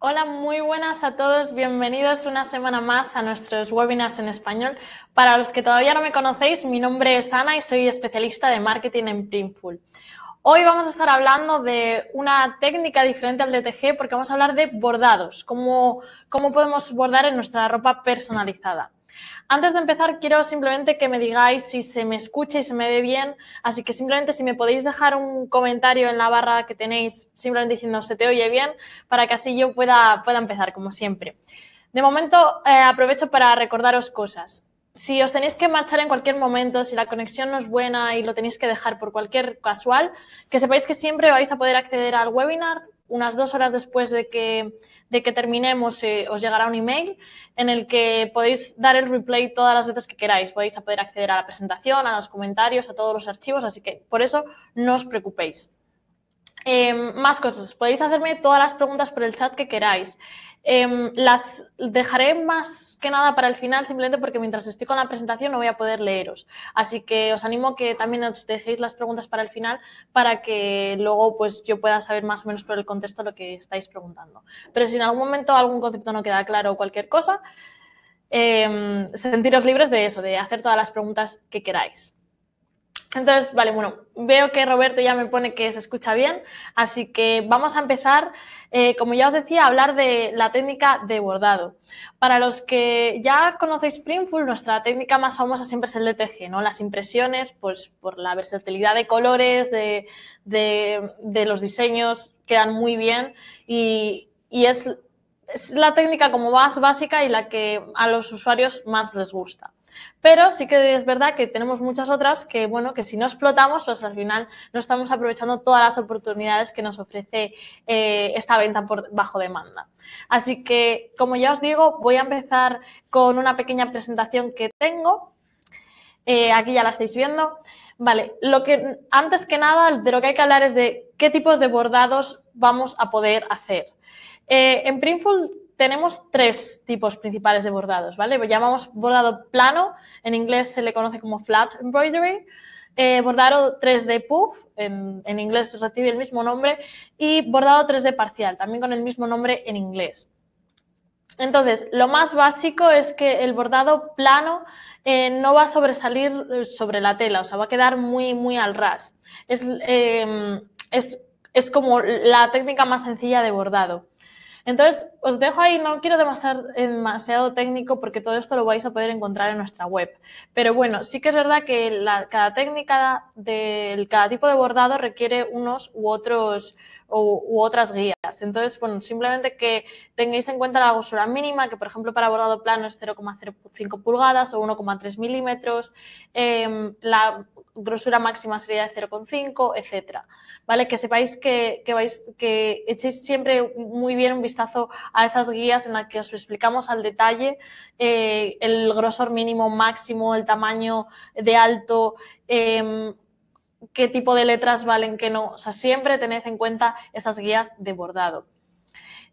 Hola, muy buenas a todos. Bienvenidos una semana más a nuestros webinars en español. Para los que todavía no me conocéis, mi nombre es Ana y soy especialista de marketing en Printful. Hoy vamos a estar hablando de una técnica diferente al DTG porque vamos a hablar de bordados, cómo, cómo podemos bordar en nuestra ropa personalizada. Antes de empezar, quiero simplemente que me digáis si se me escucha y se me ve bien, así que simplemente si me podéis dejar un comentario en la barra que tenéis, simplemente diciendo se te oye bien, para que así yo pueda, empezar, como siempre. De momento, eh, aprovecho para recordaros cosas. Si os tenéis que marchar en cualquier momento, si la conexión no es buena y lo tenéis que dejar por cualquier casual, que sepáis que siempre vais a poder acceder al webinar unas dos horas después de que, terminemos eh, os llegará un email en el que podéis dar el replay todas las veces que queráis. Podéis poder acceder a la presentación, a los comentarios, a todos los archivos, así que por eso no os preocupéis. Em, más cosas. Podéis hacerme todas las preguntas por el chat que queráis. Em, las dejaré más que nada para el final, simplemente porque mientras estoy con la presentación no voy a poder leeros. Así que os animo que también os dejéis las preguntas para el final para que luego pues, yo pueda saber más o menos por el contexto lo que estáis preguntando. Pero si en algún momento algún concepto no queda claro o cualquier cosa, em, sentiros libres de eso, de hacer todas las preguntas que queráis. Entonces, vale, bueno, veo que Roberto ya me pone que se escucha bien, así que vamos a empezar, eh, como ya os decía, a hablar de la técnica de bordado. Para los que ya conocéis Printful, nuestra técnica más famosa siempre es el DTG, ¿no? Las impresiones, pues por la versatilidad de colores, de, los diseños, quedan muy bien y, es, es la técnica como más básica y la que a los usuarios más les gusta. Pero sí que es verdad que tenemos muchas otras que, bueno, que si no explotamos, pues al final no estamos aprovechando todas las oportunidades que nos ofrece eh, esta venta por bajo demanda. Así que, como ya os digo, voy a empezar con una pequeña presentación que tengo. Eh, aquí ya la estáis viendo. Vale, lo que antes que nada de lo que hay que hablar es de qué tipos de bordados vamos a poder hacer. Eh, en Printful tenemos tres tipos principales de bordados, ¿vale? Llamamos bordado plano, en inglés se le conoce como flat embroidery, eh, bordado 3D puff, en, inglés recibe el mismo nombre, y bordado 3D parcial, también con el mismo nombre en inglés. Entonces, lo más básico es que el bordado plano eh, no va a sobresalir eh, sobre la tela, o sea, va a quedar muy, muy al ras. es como la técnica más sencilla de bordado. Entonces, os dejo ahí, no quiero demasiado, demasiado técnico porque todo esto lo vais a poder encontrar en nuestra web. Pero bueno, sí que es verdad que cada técnica del cada tipo de bordado requiere unos u otros u, otras guías. Entonces, bueno, simplemente que tengáis en cuenta la grosura mínima, que por ejemplo para bordado plano es 0,05 pulgadas o 1,3 milímetros, em, la grosura máxima sería de 0,5, etcétera. ¿Vale? Que sepáis que, que echéis siempre muy bien un vistazo a esas guías en las que os explicamos al detalle eh, el grosor mínimo, máximo, el tamaño de alto. Em, qué tipo de letras valen, qué no. O sea, siempre tened en cuenta esas guías de bordado.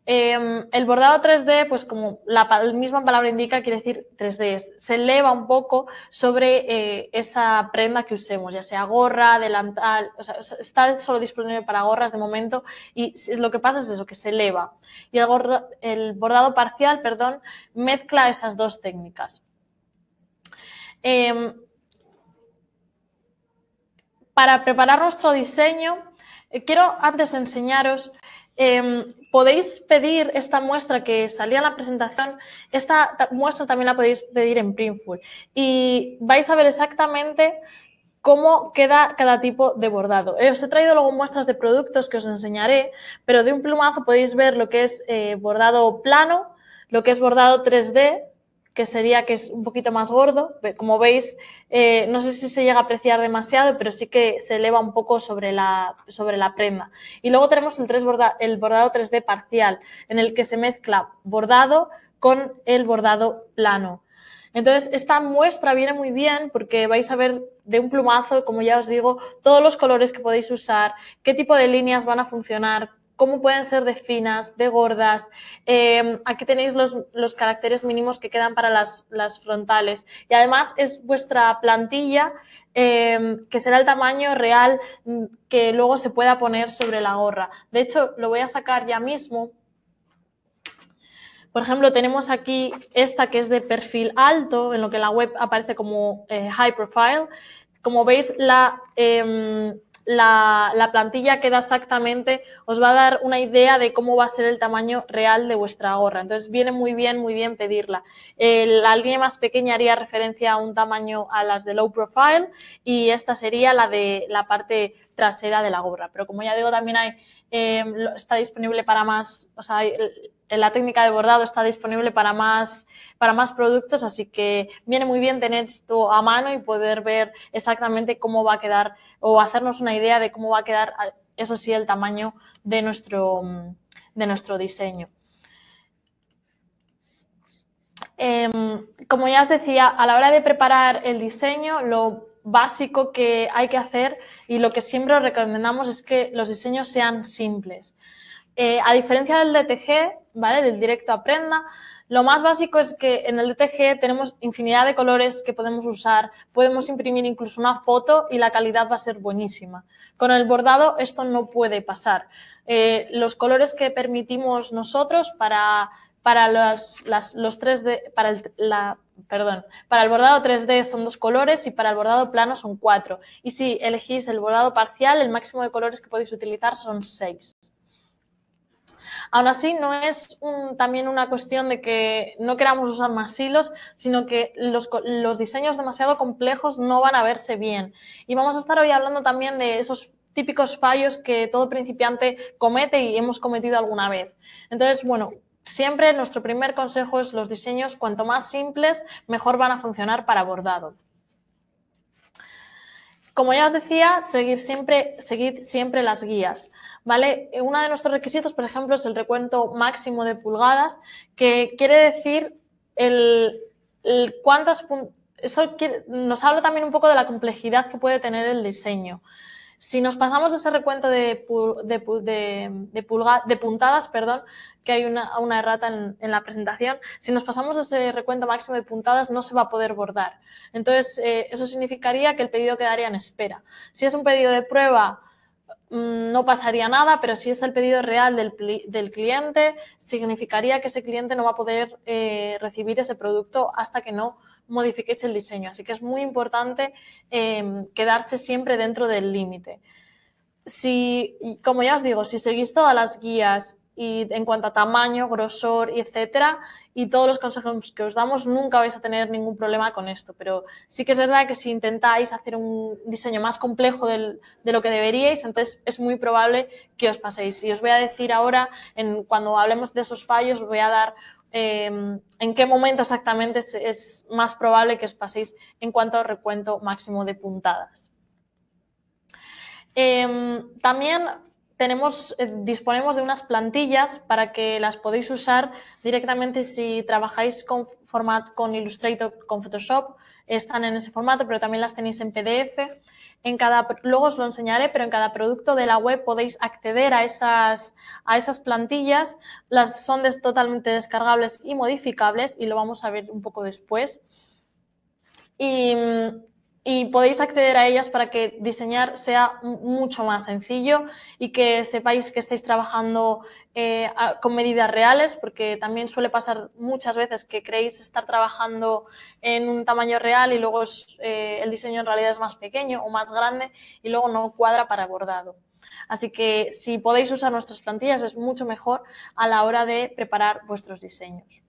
Em, el bordado 3D, pues como la, misma palabra indica, quiere decir 3D. Se eleva un poco sobre eh, esa prenda que usemos, ya sea gorra, delantal, está solo disponible para gorras de momento y lo que pasa es eso, que se eleva. Y el, bordado parcial, perdón, mezcla esas dos técnicas. Em, para preparar nuestro diseño, eh, quiero antes enseñaros em, podéis pedir esta muestra que salía en la presentación, esta muestra también la podéis pedir en Printful y vais a ver exactamente cómo queda cada tipo de bordado. Eh, os he traído luego muestras de productos que os enseñaré, pero de un plumazo podéis ver lo que es eh, bordado plano, lo que es bordado 3D, que sería que es un poquito más gordo. Como veis, eh, no sé si se llega a apreciar demasiado, pero sí que se eleva un poco sobre la, sobre la prenda. Y luego tenemos el, el bordado 3D parcial, en el que se mezcla bordado con el bordado plano. Entonces, esta muestra viene muy bien porque vais a ver de un plumazo, como ya os digo, todos los colores que podéis usar, qué tipo de líneas van a funcionar, cómo pueden ser de finas, de gordas. Em, aquí tenéis los, caracteres mínimos que quedan para las, frontales. Y además es vuestra plantilla, em, que será el tamaño real mm, que luego se pueda poner sobre la gorra. De hecho, lo voy a sacar ya mismo. Por ejemplo, tenemos aquí esta que es de perfil alto, en lo que la web aparece como eh, high profile. Como veis, la, em, la, plantilla que da exactamente os va a dar una idea de cómo va a ser el tamaño real de vuestra gorra. Entonces viene muy bien, muy bien pedirla. alguien la más pequeña haría referencia a un tamaño a las de low profile y esta sería la de la parte trasera de la gorra. Pero como ya digo, también hay, eh, está disponible para más, o la técnica de bordado está disponible para más, para más productos, así que viene muy bien tener esto a mano y poder ver exactamente cómo va a quedar o hacernos una idea de cómo va a quedar, eso sí, el tamaño de nuestro, mm, de nuestro diseño. Em, como ya os decía, a la hora de preparar el diseño, lo básico que hay que hacer y lo que siempre recomendamos es que los diseños sean simples. Eh, a diferencia del DTG, ¿vale? Del directo a prenda, lo más básico es que en el DTG tenemos infinidad de colores que podemos usar, podemos imprimir incluso una foto y la calidad va a ser buenísima. Con el bordado esto no puede pasar. Eh, los colores que permitimos nosotros para, para los 3 para el, perdón, para el bordado 3D son dos colores y para el bordado plano son cuatro. Y si elegís el bordado parcial, el máximo de colores que podéis utilizar son seis. Aún así, no es también una cuestión de que no queramos usar más hilos, sino que los, los diseños demasiado complejos no van a verse bien. Y vamos a estar hoy hablando también de esos típicos fallos que todo principiante comete y hemos cometido alguna vez. Entonces, bueno, siempre nuestro primer consejo es los diseños, cuanto más simples, mejor van a funcionar para bordados. Como ya os decía, seguir siempre, seguid siempre las guías, ¿vale? Uno de nuestros requisitos, por ejemplo, es el recuento máximo de pulgadas, que quiere decir el, cuántas... Eso nos habla también un poco de la complejidad que puede tener el diseño. Si nos pasamos de ese recuento de, puntadas, perdón, que hay una, errata en, la presentación, si nos pasamos ese recuento máximo de puntadas no se va a poder bordar. Entonces, eh, eso significaría que el pedido quedaría en espera. Si es un pedido de prueba Mm, no pasaría nada, pero si es el pedido real del, cliente, significaría que ese cliente no va a poder eh, recibir ese producto hasta que no modifiquéis el diseño. Así que es muy importante em, quedarse siempre dentro del límite. Si, como ya os digo, si seguís todas las guías y en cuanto a tamaño, grosor y etcétera. Y todos los consejos que os damos nunca vais a tener ningún problema con esto. Pero sí que es verdad que si intentáis hacer un diseño más complejo de lo que deberíais, entonces es muy probable que os paséis. Y os voy a decir ahora, en, cuando hablemos de esos fallos, voy a dar em, en qué momento exactamente es, más probable que os paséis en cuanto al recuento máximo de puntadas. Em, también tenemos, eh, disponemos de unas plantillas para que las podéis usar directamente si trabajáis con format, con Illustrator, con Photoshop, están en ese formato, pero también las tenéis en PDF. En cada, luego os lo enseñaré, pero en cada producto de la web podéis acceder a esas, a esas plantillas. Las son totalmente descargables y modificables y lo vamos a ver un poco después. Y mm, y podéis acceder a ellas para que diseñar sea mucho más sencillo y que sepáis que estáis trabajando eh, con medidas reales, porque también suele pasar muchas veces que creéis estar trabajando en un tamaño real y luego eh, el diseño en realidad es más pequeño o más grande y luego no cuadra para bordado. Así que si podéis usar nuestras plantillas es mucho mejor a la hora de preparar vuestros diseños.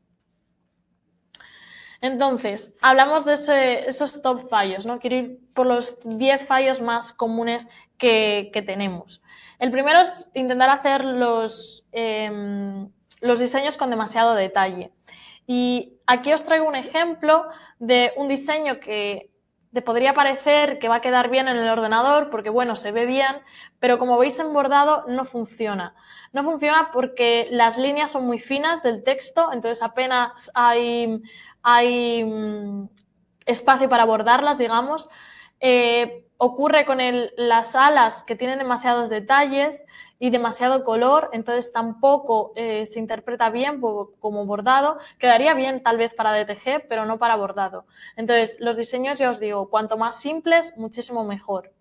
Entonces, hablamos de esos top fallos, ¿no? Quiero ir por los 10 fallos más comunes que, tenemos. El primero es intentar hacer los, em, los diseños con demasiado detalle. Y aquí os traigo un ejemplo de un diseño que te podría parecer que va a quedar bien en el ordenador porque, bueno, se ve bien, pero como veis en bordado no funciona. No funciona porque las líneas son muy finas del texto, entonces apenas hay, hay mm, espacio para bordarlas, digamos. Eh, ocurre con el, las alas que tienen demasiados detalles y demasiado color, entonces tampoco eh, se interpreta bien como bordado. Quedaría bien tal vez para DTG, pero no para bordado. Entonces, los diseños, ya os digo, cuanto más simples, muchísimo mejor.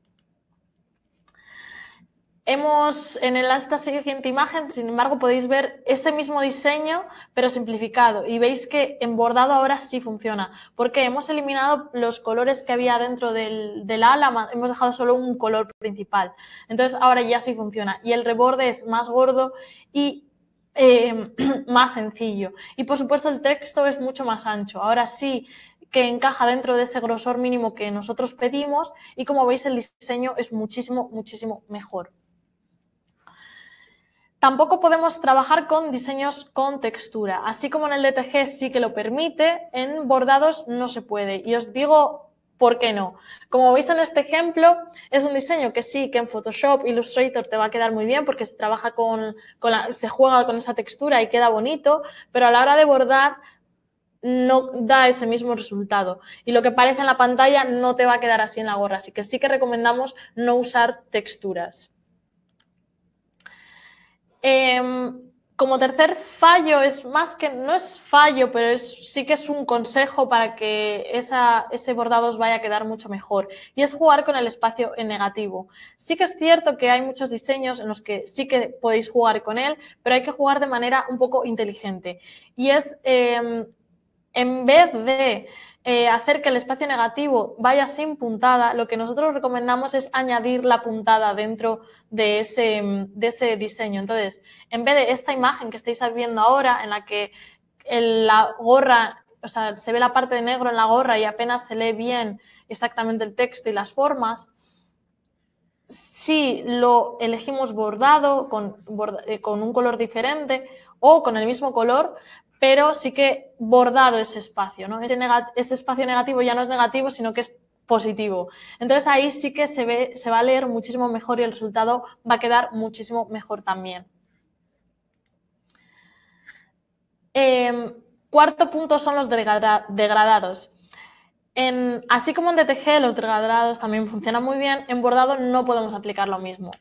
Hemos en el, esta siguiente imagen, sin embargo, podéis ver ese mismo diseño, pero simplificado. Y veis que en bordado ahora sí funciona, porque hemos eliminado los colores que había dentro del, del ala, hemos dejado solo un color principal. Entonces, ahora ya sí funciona. Y el reborde es más gordo y em, más sencillo. Y, por supuesto, el texto es mucho más ancho. Ahora sí que encaja dentro de ese grosor mínimo que nosotros pedimos y como veis el diseño es muchísimo, muchísimo mejor. Tampoco podemos trabajar con diseños con textura, así como en el DTG sí que lo permite, en bordados no se puede. Y os digo por qué no. Como veis en este ejemplo, es un diseño que sí, que en Photoshop, Illustrator te va a quedar muy bien porque se trabaja con, se juega con esa textura y queda bonito, pero a la hora de bordar no da ese mismo resultado. Y lo que parece en la pantalla no te va a quedar así en la gorra. Así que sí que recomendamos no usar texturas. Em, como tercer fallo, es más que, no es fallo, pero sí que es un consejo para que ese bordado os vaya a quedar mucho mejor. Y es jugar con el espacio en negativo. Sí que es cierto que hay muchos diseños en los que sí que podéis jugar con él, pero hay que jugar de manera un poco inteligente. Y es, em, en vez de eh, hacer que el espacio negativo vaya sin puntada, lo que nosotros recomendamos es añadir la puntada dentro de ese, mm, de ese diseño. Entonces, en vez de esta imagen que estáis viendo ahora, en la que la gorra se ve la parte de negro en la gorra y apenas se lee bien exactamente el texto y las formas. Si lo elegimos bordado, con, eh, con, un color diferente o con el mismo color, pero sí que bordado ese espacio, Ese, espacio negativo ya no es negativo, sino que es positivo. Entonces ahí sí que se, va a leer muchísimo mejor y el resultado va a quedar muchísimo mejor también. Em, cuarto punto son los degradados. así como en DTG los degradados también funcionan muy bien, en bordado no podemos aplicar lo mismo.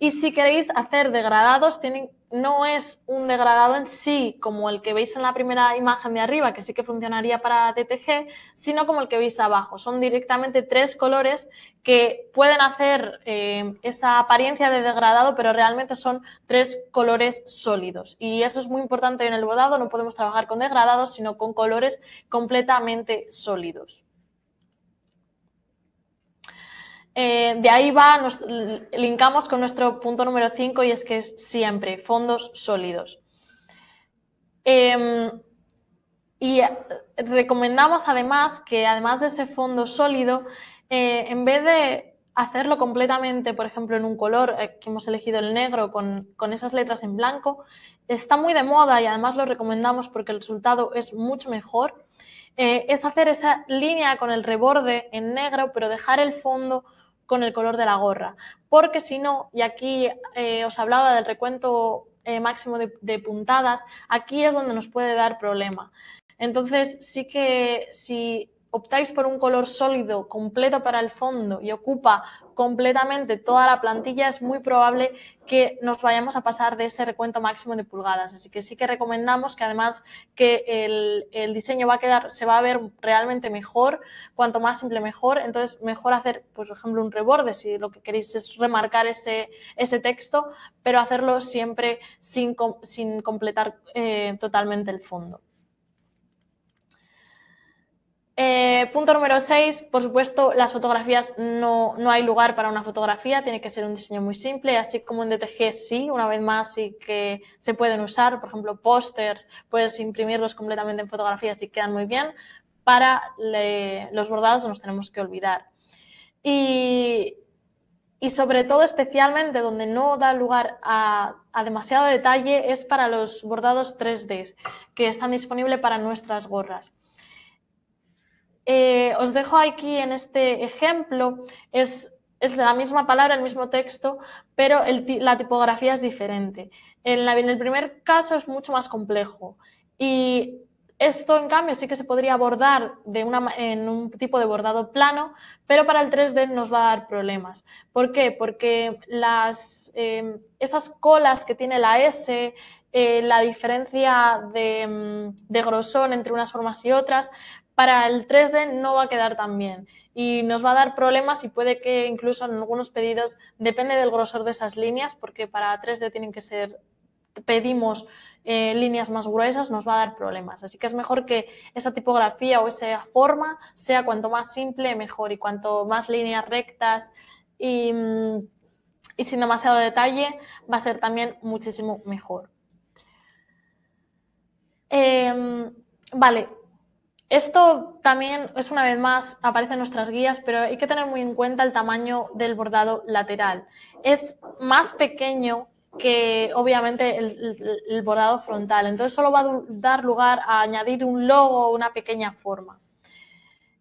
Y si queréis hacer degradados, no es un degradado en sí como el que veis en la primera imagen de arriba, que sí que funcionaría para TTG, sino como el que veis abajo. Son directamente tres colores que pueden hacer eh, esa apariencia de degradado, pero realmente son tres colores sólidos. Y eso es muy importante en el bordado, no podemos trabajar con degradados, sino con colores completamente sólidos. Eh, de ahí va, nos linkamos con nuestro punto número 5 y es que es siempre fondos sólidos. Em, y eh, recomendamos además que además de ese fondo sólido, eh, en vez de hacerlo completamente, por ejemplo, en un color que hemos elegido el negro con, esas letras en blanco, está muy de moda y además lo recomendamos porque el resultado es mucho mejor. es hacer esa línea con el reborde en negro, pero dejar el fondo con el color de la gorra. Porque si no, y aquí eh, os hablaba del recuento eh, máximo de, de, puntadas, aquí es donde nos puede dar problema. Entonces, sí que si optáis por un color sólido completo para el fondo y ocupa completamente toda la plantilla, es muy probable que nos vayamos a pasar de ese recuento máximo de pulgadas. Así que sí que recomendamos que además que el, diseño va a quedar, se va a ver realmente mejor, cuanto más simple mejor. Entonces, mejor hacer, pues, por ejemplo, un reborde si lo que queréis es remarcar ese, texto, pero hacerlo siempre sin, completar eh, totalmente el fondo. Eh, punto número 6, por supuesto, las fotografías no, hay lugar para una fotografía, tiene que ser un diseño muy simple, así como en DTG sí, una vez más y que se pueden usar, por ejemplo, pósters, puedes imprimirlos completamente en fotografías y quedan muy bien. Para los bordados nos tenemos que olvidar. Y, sobre todo, especialmente donde no da lugar a, a, demasiado detalle, es para los bordados 3D que están disponibles para nuestras gorras. Eh, os dejo aquí en este ejemplo, es, la misma palabra, el mismo texto, pero la tipografía es diferente. En, la, en el primer caso es mucho más complejo y esto, en cambio, sí que se podría abordar de en un tipo de bordado plano, pero para el 3D nos va a dar problemas. ¿Por qué? Porque las, em, esas colas que tiene la S, eh, la diferencia de, mm, de, grosor entre unas formas y otras, para el 3D no va a quedar tan bien y nos va a dar problemas y puede que incluso en algunos pedidos, depende del grosor de esas líneas, porque para 3D tienen que ser pedimos eh, líneas más gruesas nos va a dar problemas. Así que es mejor que esa tipografía o esa forma sea cuanto más simple, mejor. Y cuanto más líneas rectas y, mm, sin demasiado detalle, va a ser también muchísimo mejor. Em, vale, esto también es una vez más, aparece en nuestras guías, pero hay que tener muy en cuenta el tamaño del bordado lateral. Es más pequeño que obviamente el, bordado frontal, entonces solo va a dar lugar a añadir un logo o una pequeña forma.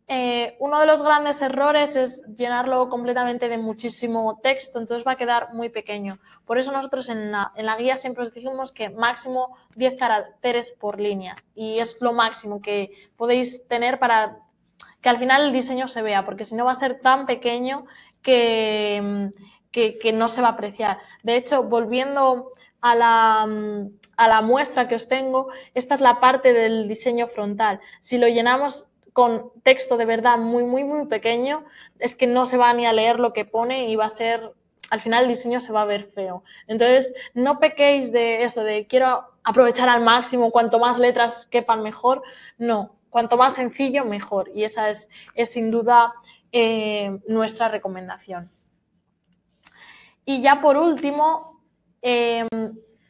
Eh, uno de los grandes errores es llenarlo completamente de muchísimo texto, entonces va a quedar muy pequeño. Por eso nosotros en la, guía siempre os dijimos que máximo 10 caracteres por línea y es lo máximo que podéis tener para que al final el diseño se vea, porque si no va a ser tan pequeño que, no se va a apreciar. De hecho, volviendo a la muestra que os tengo, esta es la parte del diseño frontal. Si lo llenamos con texto de verdad muy, muy, muy pequeño, es que no se va ni a leer lo que pone y va a ser, al final el diseño se va a ver feo. Entonces, no pequéis de eso, de quiero aprovechar al máximo, cuanto más letras quepan mejor, no, cuanto más sencillo, mejor. Y esa es, es sin duda eh, nuestra recomendación. Y ya por último, em,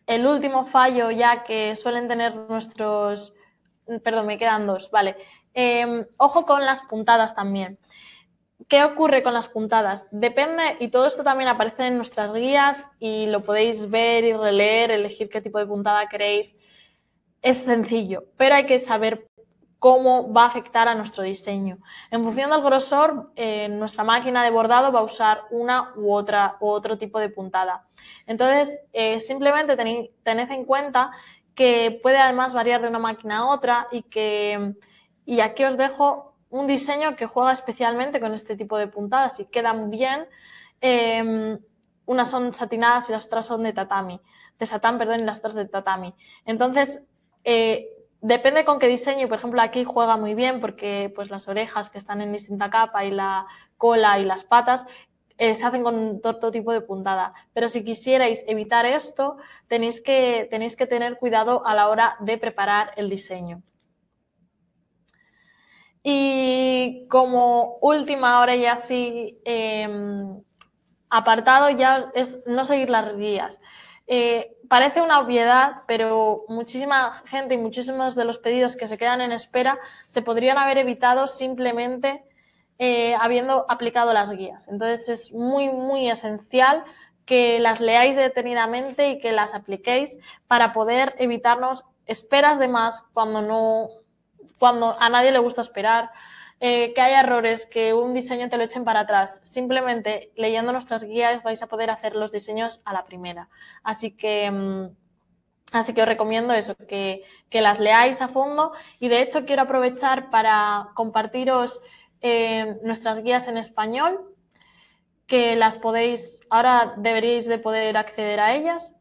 el último fallo ya que suelen tener nuestros, perdón, me quedan dos, vale, Em, ojo con las puntadas también. ¿Qué ocurre con las puntadas? Depende, y todo esto también aparece en nuestras guías y lo podéis ver y releer, elegir qué tipo de puntada queréis. Es sencillo, pero hay que saber cómo va a afectar a nuestro diseño. En función del grosor, eh, nuestra máquina de bordado va a usar una u otra u otro tipo de puntada. Entonces, eh, simplemente tened en cuenta que puede además variar de una máquina a otra y que y aquí os dejo un diseño que juega especialmente con este tipo de puntadas y quedan bien. Em, unas son satinadas y las otras son de tatami, de satán, perdón, y las otras de tatami. Entonces, eh, depende con qué diseño, por ejemplo, aquí juega muy bien porque pues las orejas que están en distinta capa y la cola y las patas eh, se hacen con todo tipo de puntada. Pero si quisierais evitar esto, tenéis que, tenéis que tener cuidado a la hora de preparar el diseño. Y como última hora ya sí, eh, apartado ya es no seguir las guías. Eh, parece una obviedad, pero muchísima gente y muchísimos de los pedidos que se quedan en espera se podrían haber evitado simplemente eh, habiendo aplicado las guías. Entonces es muy, muy esencial que las leáis detenidamente y que las apliquéis para poder evitarnos esperas de más cuando no cuando a nadie le gusta esperar, eh, que haya errores, que un diseño te lo echen para atrás. Simplemente leyendo nuestras guías vais a poder hacer los diseños a la primera. Así que, mm, así que os recomiendo eso, que, que las leáis a fondo. Y de hecho quiero aprovechar para compartiros eh, nuestras guías en español que las podéis, ahora deberíais de poder acceder a ellas.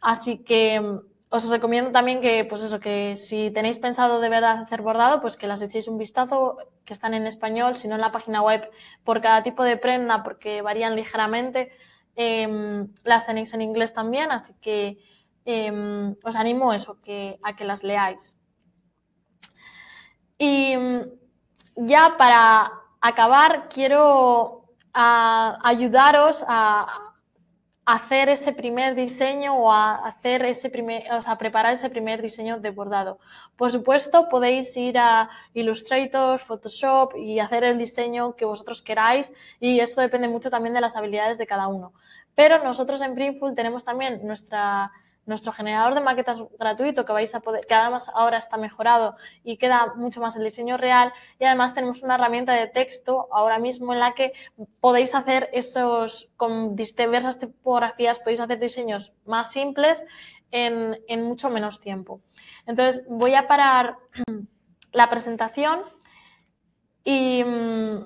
Así que mm, os recomiendo también que, pues eso, que si tenéis pensado de verdad hacer bordado, pues que las echéis un vistazo, que están en español, si no en la página web, por cada tipo de prenda, porque varían ligeramente. Em, las tenéis en inglés también, así que em, os animo eso, que, a que las leáis. Y mm, ya para acabar, quiero ayudaros a, hacer ese primer diseño o a hacer ese primer, o sea, preparar ese primer diseño de bordado. Por supuesto, podéis ir a Illustrator, Photoshop y hacer el diseño que vosotros queráis y eso depende mucho también de las habilidades de cada uno. Pero nosotros en Printful tenemos también nuestra nuestro generador de maquetas gratuito que vais a poder, que además ahora está mejorado y queda mucho más el diseño real y además tenemos una herramienta de texto ahora mismo en la que podéis hacer esos, con diversas tipografías, podéis hacer diseños más simples en, mucho menos tiempo. Entonces voy a parar la presentación y, mm,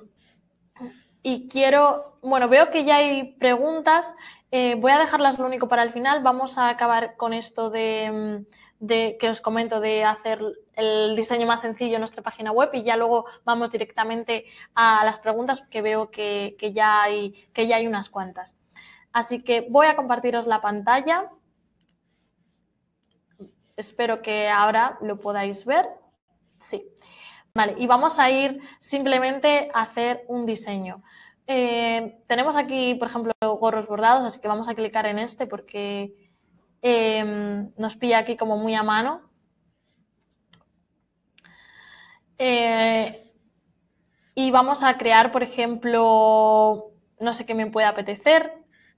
y quiero, bueno, veo que ya hay preguntas. Eh, voy a dejarlas lo único para el final. Vamos a acabar con esto mm, de, que os comento de hacer el diseño más sencillo en nuestra página web y ya luego vamos directamente a las preguntas que veo que, ya, hay, que ya hay unas cuantas. Así que voy a compartiros la pantalla. Espero que ahora lo podáis ver. Sí. Vale, y vamos a ir simplemente a hacer un diseño. Eh, tenemos aquí, por ejemplo, gorros bordados, así que vamos a clicar en este porque em, nos pilla aquí como muy a mano. Eh, y vamos a crear, por ejemplo, no sé qué me puede apetecer,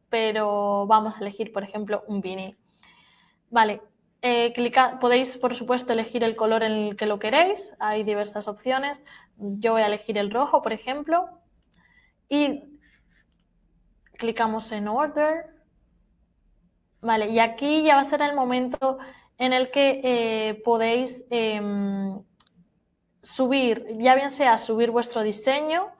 pero vamos a elegir, por ejemplo, un vinil. Vale, eh, podéis, por supuesto, elegir el color en el que lo queréis. Hay diversas opciones. Yo voy a elegir el rojo, por ejemplo y clicamos en Order. Vale, y aquí ya va a ser el momento en el que eh, podéis em, subir, ya bien sea subir vuestro diseño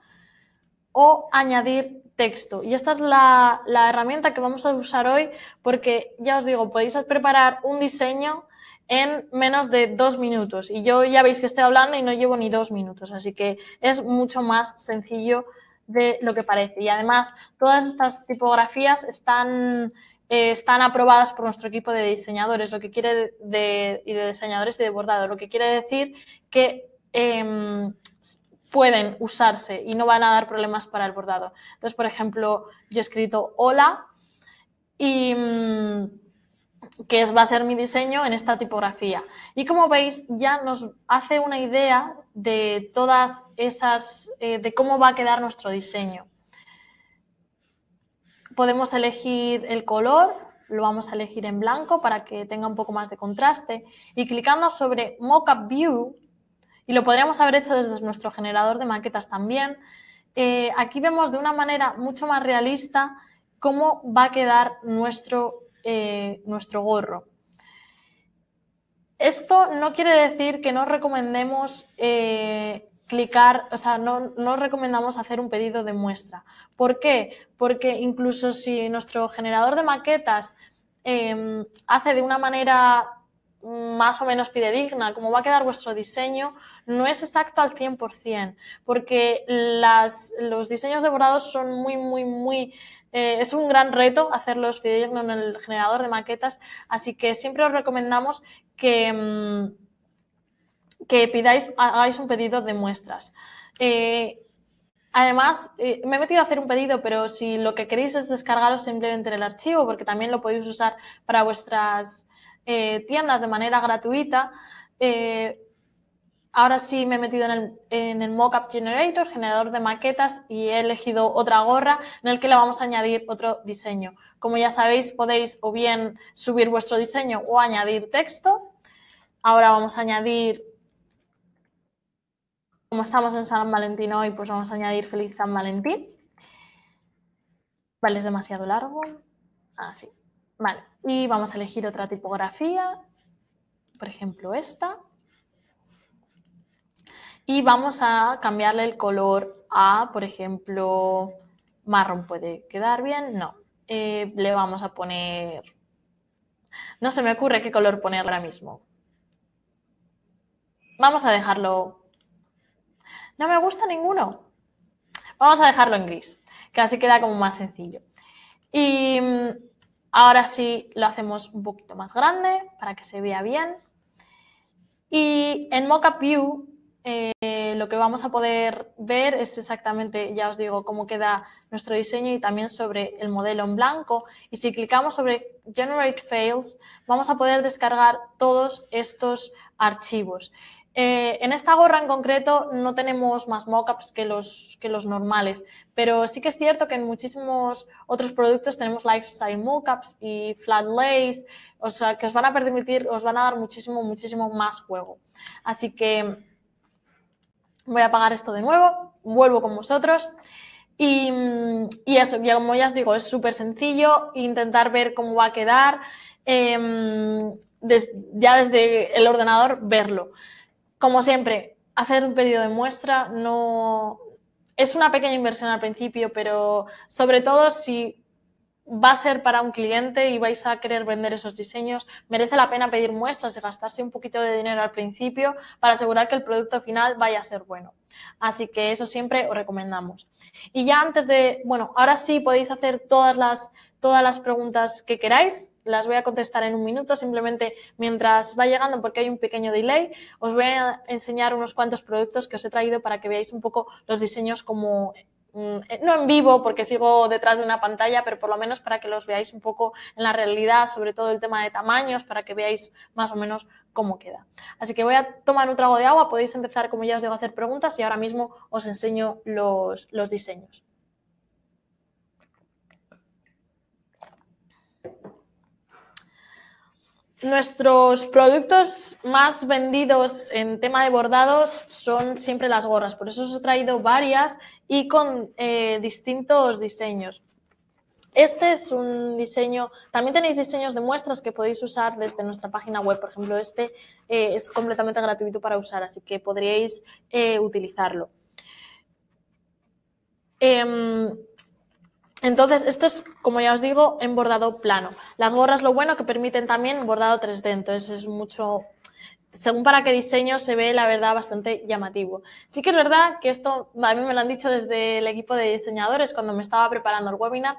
o añadir texto. Y esta es la, la, herramienta que vamos a usar hoy porque ya os digo, podéis preparar un diseño en menos de dos minutos. Y yo ya veis que estoy hablando y no llevo ni dos minutos, así que es mucho más sencillo de lo que parece. Y además, todas estas tipografías están, eh, están aprobadas por nuestro equipo de diseñadores, lo que quiere de, y de diseñadores y de bordado, lo que quiere decir que em, pueden usarse y no van a dar problemas para el bordado. Entonces, por ejemplo, yo he escrito hola y. Mm, que es, va a ser mi diseño en esta tipografía. Y como veis, ya nos hace una idea de todas esas, eh, de cómo va a quedar nuestro diseño. Podemos elegir el color, lo vamos a elegir en blanco para que tenga un poco más de contraste. Y clicando sobre Mockup View, y lo podríamos haber hecho desde nuestro generador de maquetas también, eh, aquí vemos de una manera mucho más realista cómo va a quedar nuestro eh, nuestro gorro. Esto no quiere decir que no recomendemos eh, clicar, o sea, no, recomendamos hacer un pedido de muestra. ¿Por qué? Porque incluso si nuestro generador de maquetas em, hace de una manera más o menos fidedigna, cómo va a quedar vuestro diseño, no es exacto al 100%, porque las, los diseños de son muy, muy, muy eh, es un gran reto hacer los en el generador de maquetas, así que siempre os recomendamos que, mm, que pidáis, hagáis un pedido de muestras. Eh, además, eh, me he metido a hacer un pedido, pero si lo que queréis es descargaros simplemente el archivo, porque también lo podéis usar para vuestras tiendas de manera gratuita, Ahora sí me he metido en el, Mockup Generator, generador de maquetas, y he elegido otra gorra en el que le vamos a añadir otro diseño. Como ya sabéis, podéis o bien subir vuestro diseño o añadir texto. Ahora vamos a añadir, como estamos en San Valentín hoy, pues vamos a añadir Feliz San Valentín. Vale, es demasiado largo. Así. Ah, vale, y vamos a elegir otra tipografía, por ejemplo esta. Y vamos a cambiarle el color a, por ejemplo, marrón puede quedar bien, no. Eh, le vamos a poner, no se me ocurre qué color poner ahora mismo. Vamos a dejarlo, no me gusta ninguno. Vamos a dejarlo en gris, que así queda como más sencillo. Y mm, ahora sí lo hacemos un poquito más grande para que se vea bien. Y en Mockup View eh, lo que vamos a poder ver es exactamente, ya os digo, cómo queda nuestro diseño y también sobre el modelo en blanco. Y si clicamos sobre Generate Fails vamos a poder descargar todos estos archivos. Eh, en esta gorra en concreto no tenemos más mockups que los, que los normales, pero sí que es cierto que en muchísimos otros productos tenemos lifestyle mockups y flat lays, o sea, que os van a permitir, os van a dar muchísimo, muchísimo más juego. Así que voy a apagar esto de nuevo, vuelvo con vosotros. Y, eso, como ya os digo, es súper sencillo intentar ver cómo va a quedar, em, ya desde el ordenador verlo. Como siempre, hacer un pedido de muestra no... Es una pequeña inversión al principio, pero sobre todo si va a ser para un cliente y vais a querer vender esos diseños, merece la pena pedir muestras y gastarse un poquito de dinero al principio para asegurar que el producto final vaya a ser bueno. Así que eso siempre os recomendamos. Y ya antes de, bueno, ahora sí podéis hacer todas las, todas las preguntas que queráis. Las voy a contestar en un minuto, simplemente mientras va llegando, porque hay un pequeño delay, os voy a enseñar unos cuantos productos que os he traído para que veáis un poco los diseños como Mm, eh, no en vivo porque sigo detrás de una pantalla, pero por lo menos para que los veáis un poco en la realidad, sobre todo el tema de tamaños, para que veáis más o menos cómo queda. Así que voy a tomar un trago de agua, podéis empezar, como ya os digo, a hacer preguntas y ahora mismo os enseño los, los diseños. Nuestros productos más vendidos en tema de bordados son siempre las gorras, por eso os he traído varias y con eh, distintos diseños. Este es un diseño, también tenéis diseños de muestras que podéis usar desde nuestra página web, por ejemplo, este eh, es completamente gratuito para usar, así que podríais eh, utilizarlo. Em, entonces, esto es, como ya os digo, en bordado plano. Las gorras, lo bueno, que permiten también bordado 3D, entonces es mucho, según para qué diseño se ve, la verdad, bastante llamativo. Sí que es verdad que esto, a mí me lo han dicho desde el equipo de diseñadores cuando me estaba preparando el webinar,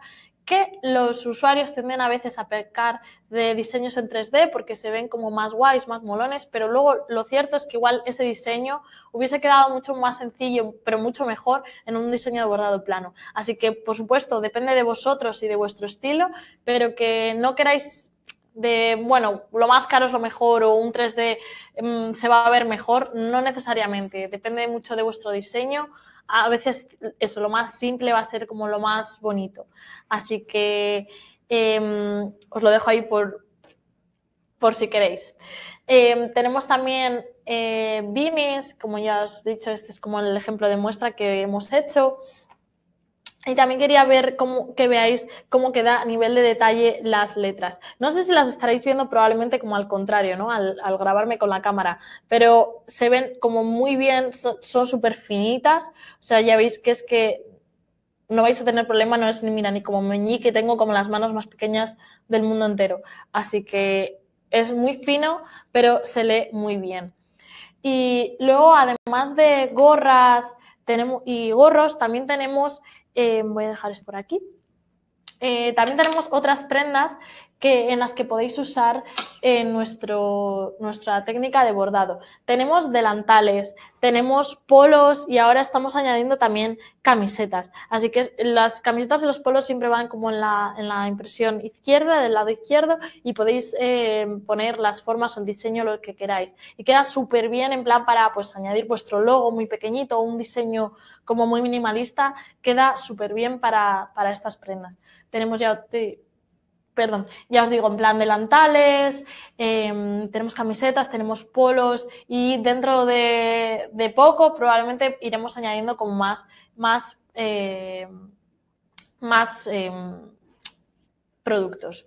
que los usuarios tienden a veces a pecar de diseños en 3D porque se ven como más guays, más molones, pero luego lo cierto es que igual ese diseño hubiese quedado mucho más sencillo, pero mucho mejor en un diseño de bordado plano. Así que, por supuesto, depende de vosotros y de vuestro estilo, pero que no queráis de, bueno, lo más caro es lo mejor o un 3D mm, se va a ver mejor, no necesariamente, depende mucho de vuestro diseño, a veces eso, lo más simple va a ser como lo más bonito. Así que em, os lo dejo ahí por, por si queréis. Em, tenemos también eh, como ya os he dicho, este es como el ejemplo de muestra que hemos hecho. Y también quería ver cómo, que veáis cómo queda a nivel de detalle las letras. No sé si las estaréis viendo probablemente como al contrario, ¿no? Al, grabarme con la cámara, pero se ven como muy bien, son súper finitas. O sea, ya veis que es que no vais a tener problema, no es ni mira, ni como meñique, tengo como las manos más pequeñas del mundo entero. Así que es muy fino, pero se lee muy bien. Y luego, además de gorras tenemos, y gorros, también tenemos eh, voy a dejar esto por aquí. Eh, también tenemos otras prendas que, en las que podéis usar eh, nuestra técnica de bordado. Tenemos delantales, tenemos polos y ahora estamos añadiendo también camisetas. Así que las camisetas y los polos siempre van como en la, en la impresión izquierda, del lado izquierdo, y podéis eh, poner las formas o el diseño lo que queráis. Y queda súper bien en plan para pues, añadir vuestro logo muy pequeñito o un diseño como muy minimalista, queda súper bien para estas prendas tenemos ya, perdón, ya os digo, en plan delantales, em, tenemos camisetas, tenemos polos y dentro de, poco probablemente iremos añadiendo como más, más, eh, más em, productos.